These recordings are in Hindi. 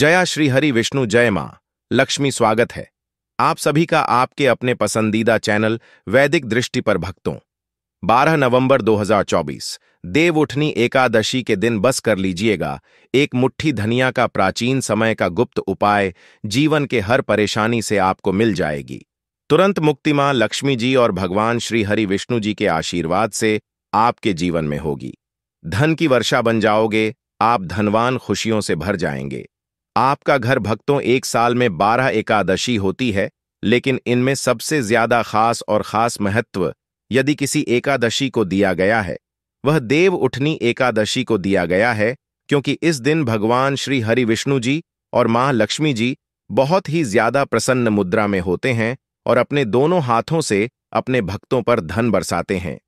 जया श्री हरि विष्णु जय माँ लक्ष्मी स्वागत है आप सभी का आपके अपने पसंदीदा चैनल वैदिक दृष्टि पर भक्तों 12 नवंबर 2024 देव उठनी एकादशी के दिन बस कर लीजिएगा एक मुट्ठी धनिया का प्राचीन समय का गुप्त उपाय जीवन के हर परेशानी से आपको मिल जाएगी तुरंत मुक्ति मां लक्ष्मी जी और भगवान श्री हरि विष्णु जी के आशीर्वाद से आपके जीवन में होगी धन की वर्षा बन जाओगे आप धनवान खुशियों से भर जाएंगे आपका घर भक्तों एक साल में बारह एकादशी होती है लेकिन इनमें सबसे ज्यादा खास और खास महत्व यदि किसी एकादशी को दिया गया है वह देव उठनी एकादशी को दिया गया है क्योंकि इस दिन भगवान श्री हरि विष्णु जी और मां लक्ष्मी जी बहुत ही ज्यादा प्रसन्न मुद्रा में होते हैं और अपने दोनों हाथों से अपने भक्तों पर धन बरसाते हैं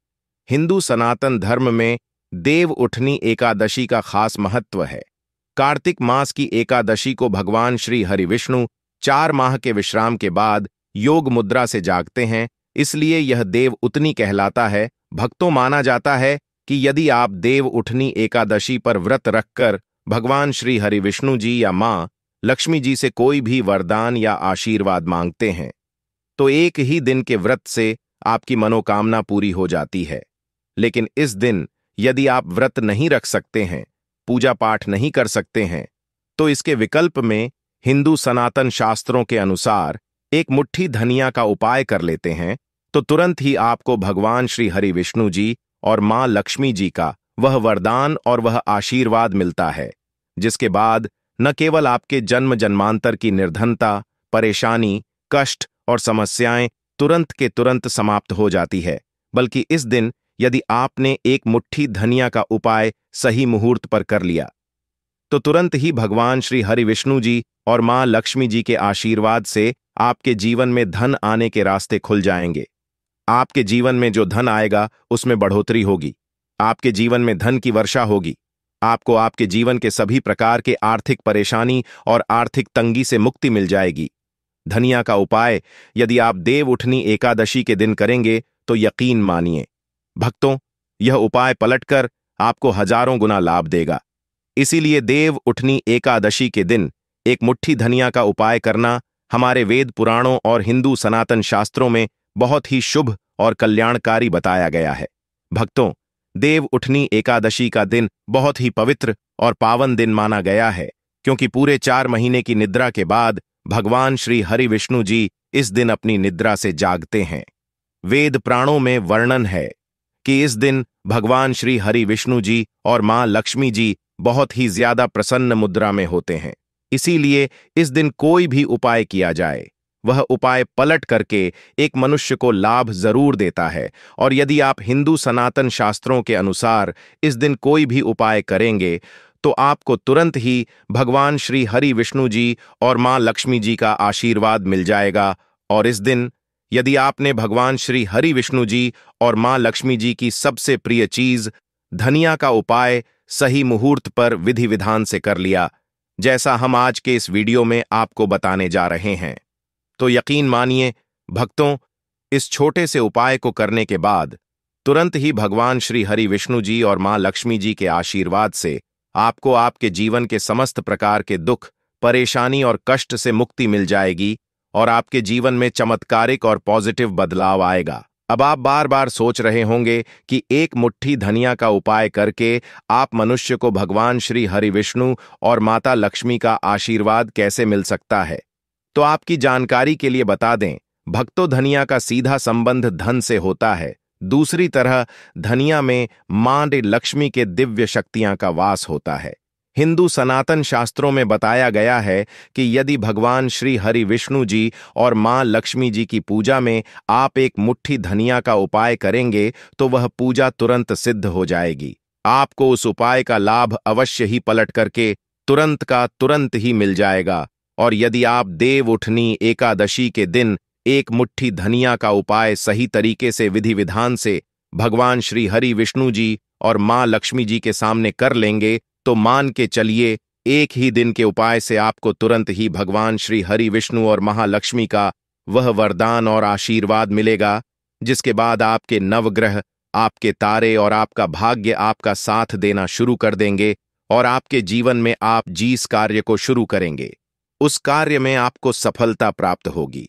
हिंदू सनातन धर्म में देव उठनी एकादशी का खास महत्व है कार्तिक मास की एकादशी को भगवान श्री हरि विष्णु चार माह के विश्राम के बाद योग मुद्रा से जागते हैं इसलिए यह देव उतनी कहलाता है भक्तों माना जाता है कि यदि आप देव उठनी एकादशी पर व्रत रखकर भगवान श्री हरि विष्णु जी या माँ लक्ष्मी जी से कोई भी वरदान या आशीर्वाद मांगते हैं तो एक ही दिन के व्रत से आपकी मनोकामना पूरी हो जाती है लेकिन इस दिन यदि आप व्रत नहीं रख सकते हैं पूजा पाठ नहीं कर सकते हैं तो इसके विकल्प में हिंदू सनातन शास्त्रों के अनुसार एक मुट्ठी धनिया का उपाय कर लेते हैं तो तुरंत ही आपको भगवान श्री हरि विष्णु जी और मां लक्ष्मी जी का वह वरदान और वह आशीर्वाद मिलता है जिसके बाद न केवल आपके जन्म जन्मांतर की निर्धनता परेशानी कष्ट और समस्याएं तुरंत के तुरंत समाप्त हो जाती है बल्कि इस दिन यदि आपने एक मुट्ठी धनिया का उपाय सही मुहूर्त पर कर लिया तो तुरंत ही भगवान श्री हरि विष्णु जी और मां लक्ष्मी जी के आशीर्वाद से आपके जीवन में धन आने के रास्ते खुल जाएंगे आपके जीवन में जो धन आएगा उसमें बढ़ोतरी होगी आपके जीवन में धन की वर्षा होगी आपको आपके जीवन के सभी प्रकार के आर्थिक परेशानी और आर्थिक तंगी से मुक्ति मिल जाएगी धनिया का उपाय यदि आप देव उठनी एकादशी के दिन करेंगे तो यकीन मानिए भक्तों यह उपाय पलटकर आपको हजारों गुना लाभ देगा इसीलिए देव उठनी एकादशी के दिन एक मुट्ठी धनिया का उपाय करना हमारे वेद पुराणों और हिंदू सनातन शास्त्रों में बहुत ही शुभ और कल्याणकारी बताया गया है भक्तों देव उठनी एकादशी का दिन बहुत ही पवित्र और पावन दिन माना गया है क्योंकि पूरे चार महीने की निद्रा के बाद भगवान श्री हरि विष्णु जी इस दिन अपनी निद्रा से जागते हैं वेद प्राणों में वर्णन है कि इस दिन भगवान श्री हरि विष्णु जी और मां लक्ष्मी जी बहुत ही ज्यादा प्रसन्न मुद्रा में होते हैं इसीलिए इस दिन कोई भी उपाय किया जाए वह उपाय पलट करके एक मनुष्य को लाभ जरूर देता है और यदि आप हिंदू सनातन शास्त्रों के अनुसार इस दिन कोई भी उपाय करेंगे तो आपको तुरंत ही भगवान श्री हरि विष्णु जी और मां लक्ष्मी जी का आशीर्वाद मिल जाएगा और इस दिन यदि आपने भगवान श्री हरि विष्णु जी और मां लक्ष्मी जी की सबसे प्रिय चीज धनिया का उपाय सही मुहूर्त पर विधि विधान से कर लिया जैसा हम आज के इस वीडियो में आपको बताने जा रहे हैं तो यकीन मानिए भक्तों इस छोटे से उपाय को करने के बाद तुरंत ही भगवान श्री हरि विष्णु जी और मां लक्ष्मी जी के आशीर्वाद से आपको आपके जीवन के समस्त प्रकार के दुख परेशानी और कष्ट से मुक्ति मिल जाएगी और आपके जीवन में चमत्कारिक और पॉजिटिव बदलाव आएगा अब आप बार बार सोच रहे होंगे कि एक मुट्ठी धनिया का उपाय करके आप मनुष्य को भगवान श्री हरि विष्णु और माता लक्ष्मी का आशीर्वाद कैसे मिल सकता है तो आपकी जानकारी के लिए बता दें भक्तों धनिया का सीधा संबंध धन से होता है दूसरी तरह धनिया में मां लक्ष्मी के दिव्य शक्तियां का वास होता है हिंदू सनातन शास्त्रों में बताया गया है कि यदि भगवान श्री हरि विष्णु जी और मां लक्ष्मी जी की पूजा में आप एक मुट्ठी धनिया का उपाय करेंगे तो वह पूजा तुरंत सिद्ध हो जाएगी आपको उस उपाय का लाभ अवश्य ही पलट करके तुरंत का तुरंत ही मिल जाएगा और यदि आप देव उठनी एकादशी के दिन एक मुट्ठी धनिया का उपाय सही तरीके से विधि विधान से भगवान श्री हरि विष्णु जी और मां लक्ष्मी जी के सामने कर लेंगे तो मान के चलिए एक ही दिन के उपाय से आपको तुरंत ही भगवान श्री हरि विष्णु और महालक्ष्मी का वह वरदान और आशीर्वाद मिलेगा जिसके बाद आपके नवग्रह आपके तारे और आपका भाग्य आपका साथ देना शुरू कर देंगे और आपके जीवन में आप जिस कार्य को शुरू करेंगे उस कार्य में आपको सफलता प्राप्त होगी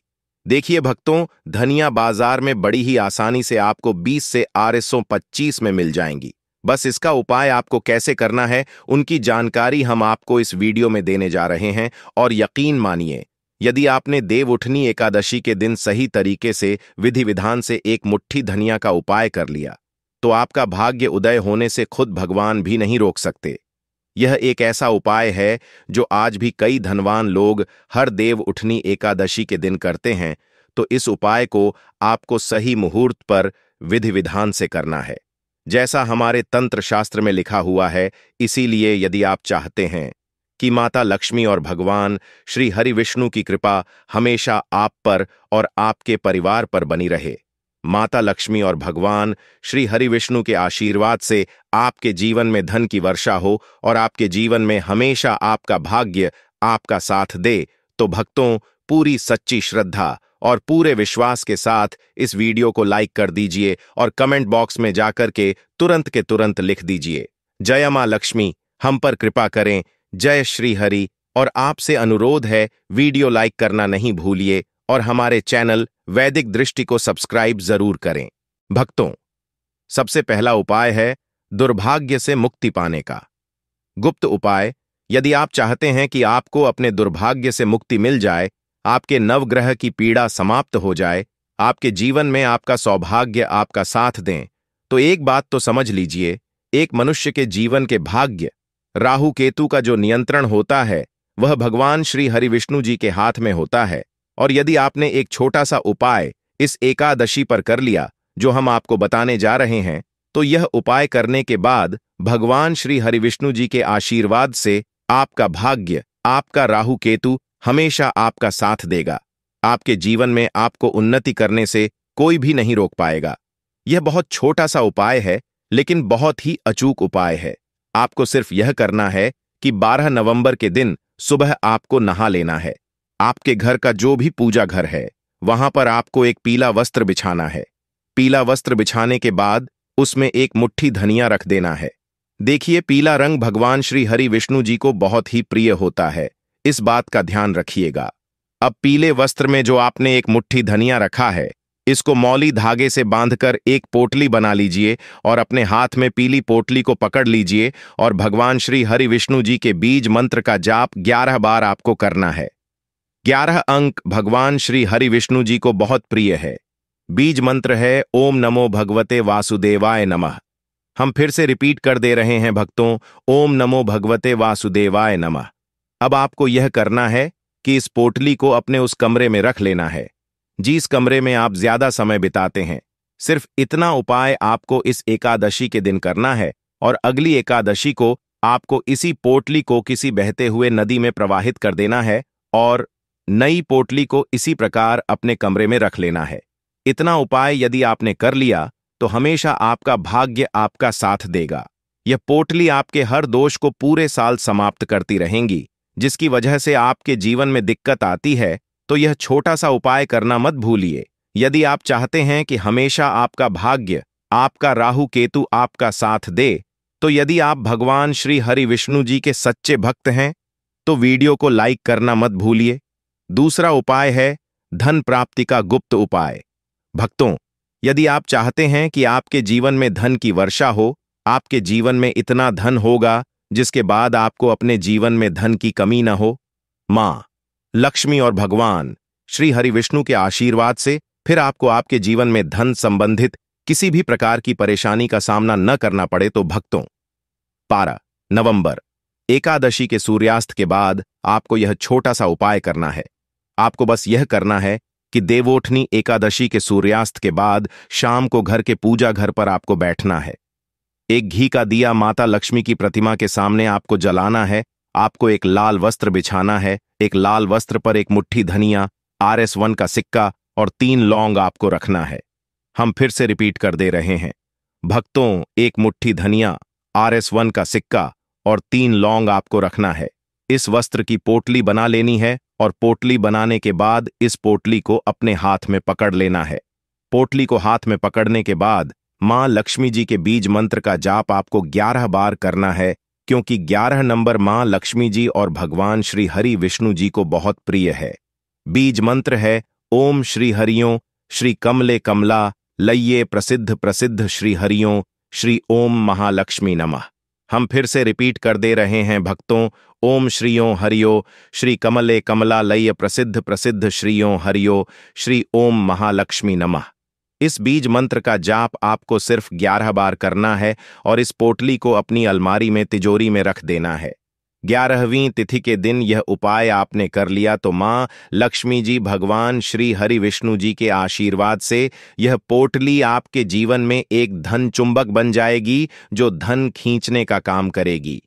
देखिए भक्तों धनिया बाजार में बड़ी ही आसानी से आपको 20 से आर पच्चीस में मिल जाएंगी बस इसका उपाय आपको कैसे करना है उनकी जानकारी हम आपको इस वीडियो में देने जा रहे हैं और यकीन मानिए यदि आपने देव उठनी एकादशी के दिन सही तरीके से विधि विधान से एक मुट्ठी धनिया का उपाय कर लिया तो आपका भाग्य उदय होने से खुद भगवान भी नहीं रोक सकते यह एक ऐसा उपाय है जो आज भी कई धनवान लोग हर देव उठनी एकादशी के दिन करते हैं तो इस उपाय को आपको सही मुहूर्त पर विधि विधान से करना है जैसा हमारे तंत्र शास्त्र में लिखा हुआ है इसीलिए यदि आप चाहते हैं कि माता लक्ष्मी और भगवान श्री हरि विष्णु की कृपा हमेशा आप पर और आपके परिवार पर बनी रहे माता लक्ष्मी और भगवान श्री हरि विष्णु के आशीर्वाद से आपके जीवन में धन की वर्षा हो और आपके जीवन में हमेशा आपका भाग्य आपका साथ दे तो भक्तों पूरी सच्ची श्रद्धा और पूरे विश्वास के साथ इस वीडियो को लाइक कर दीजिए और कमेंट बॉक्स में जाकर के तुरंत के तुरंत लिख दीजिए जय मां लक्ष्मी हम पर कृपा करें जय श्री हरि और आपसे अनुरोध है वीडियो लाइक करना नहीं भूलिए और हमारे चैनल वैदिक दृष्टि को सब्सक्राइब जरूर करें भक्तों सबसे पहला उपाय है दुर्भाग्य से मुक्ति पाने का गुप्त उपाय यदि आप चाहते हैं कि आपको अपने दुर्भाग्य से मुक्ति मिल जाए आपके नवग्रह की पीड़ा समाप्त हो जाए आपके जीवन में आपका सौभाग्य आपका साथ दें तो एक बात तो समझ लीजिए एक मनुष्य के जीवन के भाग्य राहु केतु का जो नियंत्रण होता है वह भगवान श्री हरि विष्णु जी के हाथ में होता है और यदि आपने एक छोटा सा उपाय इस एकादशी पर कर लिया जो हम आपको बताने जा रहे हैं तो यह उपाय करने के बाद भगवान श्री हरिविष्णु जी के आशीर्वाद से आपका भाग्य आपका राहु केतु हमेशा आपका साथ देगा आपके जीवन में आपको उन्नति करने से कोई भी नहीं रोक पाएगा यह बहुत छोटा सा उपाय है लेकिन बहुत ही अचूक उपाय है आपको सिर्फ यह करना है कि 12 नवंबर के दिन सुबह आपको नहा लेना है आपके घर का जो भी पूजा घर है वहां पर आपको एक पीला वस्त्र बिछाना है पीला वस्त्र बिछाने के बाद उसमें एक मुट्ठी धनिया रख देना है देखिए पीला रंग भगवान श्री हरि विष्णु जी को बहुत ही प्रिय होता है इस बात का ध्यान रखिएगा अब पीले वस्त्र में जो आपने एक मुट्ठी धनिया रखा है इसको मौली धागे से बांधकर एक पोटली बना लीजिए और अपने हाथ में पीली पोटली को पकड़ लीजिए और भगवान श्री हरि विष्णु जी के बीज मंत्र का जाप ग्यारह बार आपको करना है ग्यारह अंक भगवान श्री हरि विष्णु जी को बहुत प्रिय है बीज मंत्र है ओम नमो भगवते वासुदेवाय नमः हम फिर से रिपीट कर दे रहे हैं भक्तों ओम नमो भगवते वासुदेवाय नमः अब आपको यह करना है कि इस पोटली को अपने उस कमरे में रख लेना है जिस कमरे में आप ज्यादा समय बिताते हैं सिर्फ इतना उपाय आपको इस एकादशी के दिन करना है और अगली एकादशी को आपको इसी पोटली को किसी बहते हुए नदी में प्रवाहित कर देना है और नई पोटली को इसी प्रकार अपने कमरे में रख लेना है इतना उपाय यदि आपने कर लिया तो हमेशा आपका भाग्य आपका साथ देगा यह पोटली आपके हर दोष को पूरे साल समाप्त करती रहेंगी जिसकी वजह से आपके जीवन में दिक्कत आती है तो यह छोटा सा उपाय करना मत भूलिए यदि आप चाहते हैं कि हमेशा आपका भाग्य आपका राहु केतु आपका साथ दे तो यदि आप भगवान श्री हरि विष्णु जी के सच्चे भक्त हैं तो वीडियो को लाइक करना मत भूलिए दूसरा उपाय है धन प्राप्ति का गुप्त उपाय भक्तों यदि आप चाहते हैं कि आपके जीवन में धन की वर्षा हो आपके जीवन में इतना धन होगा जिसके बाद आपको अपने जीवन में धन की कमी न हो मां लक्ष्मी और भगवान श्री हरि विष्णु के आशीर्वाद से फिर आपको आपके जीवन में धन संबंधित किसी भी प्रकार की परेशानी का सामना न करना पड़े तो भक्तों पारा नवंबर एकादशी के सूर्यास्त के बाद आपको यह छोटा सा उपाय करना है आपको बस यह करना है कि देवोठनी एकादशी के सूर्यास्त के बाद शाम को घर के पूजा घर पर आपको बैठना है एक घी का दिया माता लक्ष्मी की प्रतिमा के सामने आपको जलाना है आपको एक लाल वस्त्र बिछाना है एक लाल वस्त्र पर एक मुट्ठी धनिया आर एस वन का सिक्का और तीन लौंग आपको रखना है हम फिर से रिपीट कर दे रहे हैं भक्तों एक मुट्ठी धनिया आर एस वन का सिक्का और तीन लौंग आपको रखना है इस वस्त्र की पोटली बना लेनी है और पोटली बनाने के बाद इस पोटली को अपने हाथ में पकड़ लेना है पोटली को हाथ में पकड़ने के बाद मां लक्ष्मी जी के बीज मंत्र का जाप आपको 11 बार करना है क्योंकि 11 नंबर मां लक्ष्मी जी और भगवान श्री हरि विष्णु जी को बहुत प्रिय है बीज मंत्र है ओम श्री हरिओ श्री कमले कमला लय्ये प्रसिद्ध प्रसिद्ध श्री हरिओं श्री ओम महालक्ष्मी नमः हम फिर से रिपीट कर दे रहे हैं भक्तों ओम श्रीयो हरिओ श्री कमले कमला लय्य प्रसिद्ध प्रसिद्ध श्रीयो हरिओ श्री ओम महालक्ष्मी नमः इस बीज मंत्र का जाप आपको सिर्फ ग्यारह बार करना है और इस पोटली को अपनी अलमारी में तिजोरी में रख देना है ग्यारहवीं तिथि के दिन यह उपाय आपने कर लिया तो माँ लक्ष्मी जी भगवान श्री हरि विष्णु जी के आशीर्वाद से यह पोटली आपके जीवन में एक धन चुंबक बन जाएगी जो धन खींचने का काम करेगी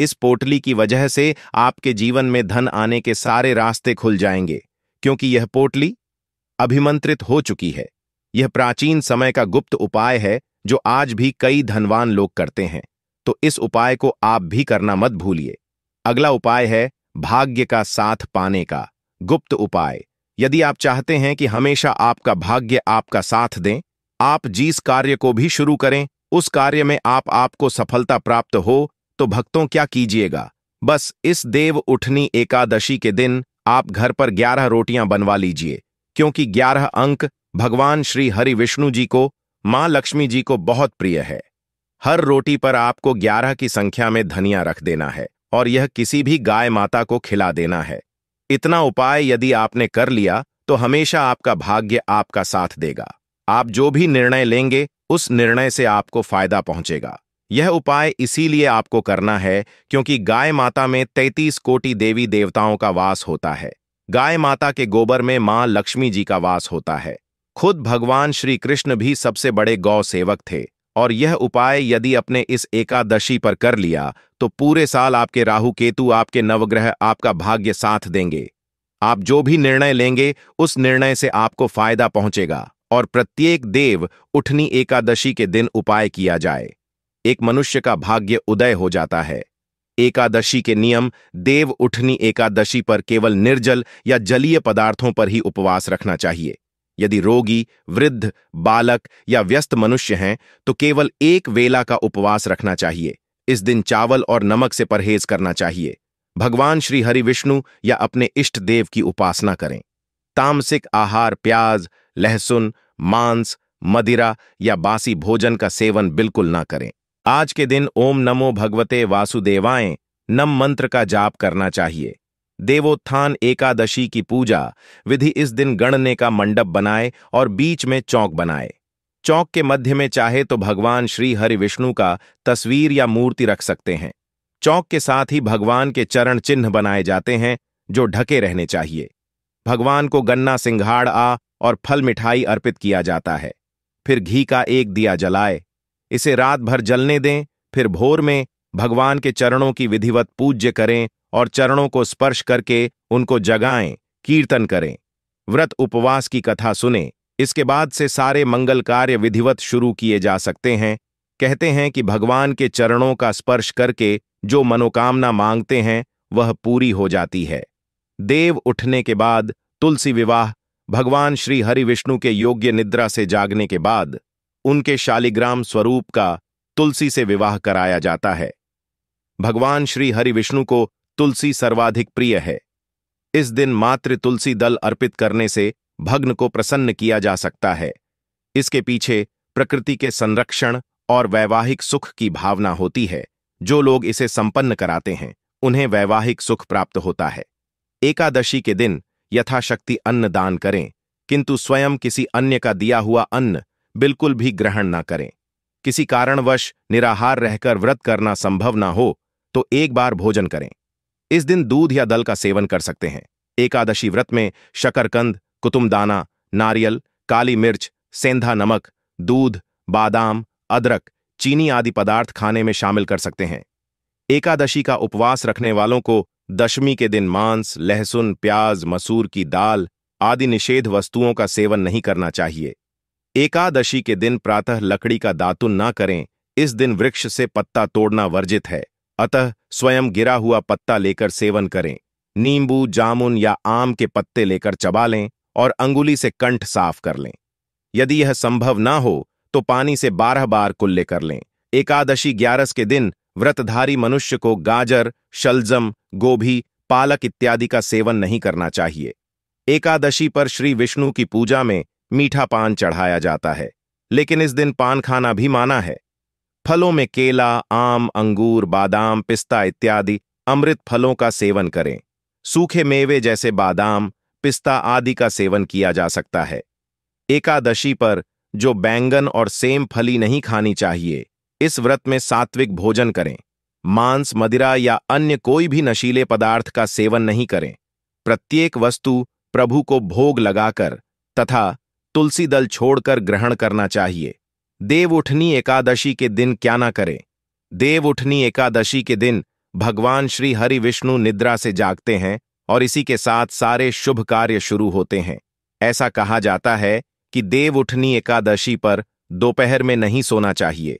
इस पोटली की वजह से आपके जीवन में धन आने के सारे रास्ते खुल जाएंगे क्योंकि यह पोटली अभिमंत्रित हो चुकी है यह प्राचीन समय का गुप्त उपाय है जो आज भी कई धनवान लोग करते हैं तो इस उपाय को आप भी करना मत भूलिए अगला उपाय है भाग्य का साथ पाने का गुप्त उपाय यदि आप चाहते हैं कि हमेशा आपका भाग्य आपका साथ दें आप जिस कार्य को भी शुरू करें उस कार्य में आप आपको सफलता प्राप्त हो तो भक्तों क्या कीजिएगा बस इस देव उठनी एकादशी के दिन आप घर पर ग्यारह रोटियां बनवा लीजिए क्योंकि ग्यारह अंक भगवान श्री हरि विष्णु जी को मां लक्ष्मी जी को बहुत प्रिय है हर रोटी पर आपको ग्यारह की संख्या में धनिया रख देना है और यह किसी भी गाय माता को खिला देना है इतना उपाय यदि आपने कर लिया तो हमेशा आपका भाग्य आपका साथ देगा आप जो भी निर्णय लेंगे उस निर्णय से आपको फायदा पहुंचेगा यह उपाय इसीलिए आपको करना है क्योंकि गाय माता में 33 कोटि देवी देवताओं का वास होता है गाय माता के गोबर में मां लक्ष्मी जी का वास होता है खुद भगवान श्री कृष्ण भी सबसे बड़े गौ सेवक थे और यह उपाय यदि अपने इस एकादशी पर कर लिया तो पूरे साल आपके राहु केतु आपके नवग्रह आपका भाग्य साथ देंगे आप जो भी निर्णय लेंगे उस निर्णय से आपको फायदा पहुंचेगा और प्रत्येक देव उठनी एकादशी के दिन उपाय किया जाए एक मनुष्य का भाग्य उदय हो जाता है एकादशी के नियम देव उठनी एकादशी पर केवल निर्जल या जलीय पदार्थों पर ही उपवास रखना चाहिए यदि रोगी वृद्ध बालक या व्यस्त मनुष्य हैं तो केवल एक वेला का उपवास रखना चाहिए इस दिन चावल और नमक से परहेज करना चाहिए भगवान श्री हरि विष्णु या अपने इष्ट देव की उपासना करें तामसिक आहार प्याज लहसुन मांस मदिरा या बासी भोजन का सेवन बिल्कुल ना करें आज के दिन ओम नमो भगवते वासुदेवाएं नम मंत्र का जाप करना चाहिए देवोत्थान एकादशी की पूजा विधि इस दिन गणने का मंडप बनाए और बीच में चौक बनाए चौक के मध्य में चाहे तो भगवान श्री हरि विष्णु का तस्वीर या मूर्ति रख सकते हैं चौक के साथ ही भगवान के चरण चिन्ह बनाए जाते हैं जो ढके रहने चाहिए भगवान को गन्ना सिंघाड़ आ और फल मिठाई अर्पित किया जाता है फिर घी का एक दिया जलाए इसे रात भर जलने दें फिर भोर में भगवान के चरणों की विधिवत पूज्य करें और चरणों को स्पर्श करके उनको जगाएं कीर्तन करें व्रत उपवास की कथा सुने इसके बाद से सारे मंगल कार्य विधिवत शुरू किए जा सकते हैं कहते हैं कि भगवान के चरणों का स्पर्श करके जो मनोकामना मांगते हैं वह पूरी हो जाती है देव उठने के बाद तुलसी विवाह भगवान श्री हरि विष्णु के योग्य निद्रा से जागने के बाद उनके शालिग्राम स्वरूप का तुलसी से विवाह कराया जाता है भगवान श्री हरि विष्णु को तुलसी सर्वाधिक प्रिय है इस दिन मात्र तुलसी दल अर्पित करने से भग्न को प्रसन्न किया जा सकता है इसके पीछे प्रकृति के संरक्षण और वैवाहिक सुख की भावना होती है जो लोग इसे संपन्न कराते हैं उन्हें वैवाहिक सुख प्राप्त होता है एकादशी के दिन यथाशक्ति अन्न दान करें किंतु स्वयं किसी अन्य का दिया हुआ अन्न बिल्कुल भी ग्रहण न करें किसी कारणवश निराहार रहकर व्रत करना संभव न हो तो एक बार भोजन करें इस दिन दूध या दल का सेवन कर सकते हैं एकादशी व्रत में शकरकंद कुतुमदाना नारियल काली मिर्च सेंधा नमक दूध बादाम अदरक चीनी आदि पदार्थ खाने में शामिल कर सकते हैं एकादशी का उपवास रखने वालों को दशमी के दिन मांस लहसुन प्याज मसूर की दाल आदि निषेध वस्तुओं का सेवन नहीं करना चाहिए एकादशी के दिन प्रातः लकड़ी का दातुन ना करें इस दिन वृक्ष से पत्ता तोड़ना वर्जित है अतः स्वयं गिरा हुआ पत्ता लेकर सेवन करें नींबू जामुन या आम के पत्ते लेकर चबा लें और अंगुली से कंठ साफ कर लें यदि यह संभव ना हो तो पानी से बारह बार कुल्ले कर लें एकादशी ग्यारस के दिन व्रतधारी मनुष्य को गाजर शलजम गोभी पालक इत्यादि का सेवन नहीं करना चाहिए एकादशी पर श्री विष्णु की पूजा में मीठा पान चढ़ाया जाता है लेकिन इस दिन पान खाना भी माना है फलों में केला आम अंगूर बादाम पिस्ता इत्यादि अमृत फलों का सेवन करें सूखे मेवे जैसे बादाम पिस्ता आदि का सेवन किया जा सकता है एकादशी पर जो बैंगन और सेम फली नहीं खानी चाहिए इस व्रत में सात्विक भोजन करें मांस मदिरा या अन्य कोई भी नशीले पदार्थ का सेवन नहीं करें प्रत्येक वस्तु प्रभु को भोग लगाकर तथा तुलसी दल छोड़कर ग्रहण करना चाहिए देव उठनी एकादशी के दिन क्या ना करे देव उठनी एकादशी के दिन भगवान श्री हरि विष्णु निद्रा से जागते हैं और इसी के साथ सारे शुभ कार्य शुरू होते हैं ऐसा कहा जाता है कि देव उठनी एकादशी पर दोपहर में नहीं सोना चाहिए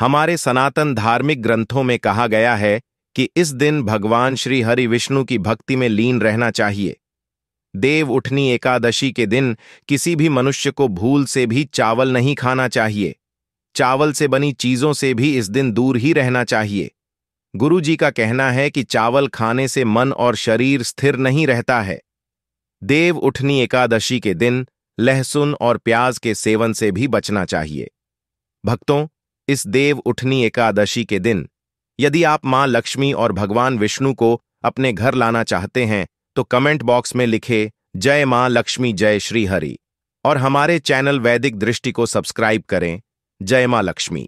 हमारे सनातन धार्मिक ग्रंथों में कहा गया है कि इस दिन भगवान श्री हरि विष्णु की भक्ति में लीन रहना चाहिए देव उठनी एकादशी के दिन किसी भी मनुष्य को भूल से भी चावल नहीं खाना चाहिए चावल से बनी चीज़ों से भी इस दिन दूर ही रहना चाहिए गुरु जी का कहना है कि चावल खाने से मन और शरीर स्थिर नहीं रहता है देव उठनी एकादशी के दिन लहसुन और प्याज के सेवन से भी बचना चाहिए भक्तों इस देव उठनी एकादशी के दिन यदि आप मां लक्ष्मी और भगवान विष्णु को अपने घर लाना चाहते हैं तो कमेंट बॉक्स में लिखे जय मां लक्ष्मी जय श्री हरि और हमारे चैनल वैदिक दृष्टि को सब्सक्राइब करें जय मां लक्ष्मी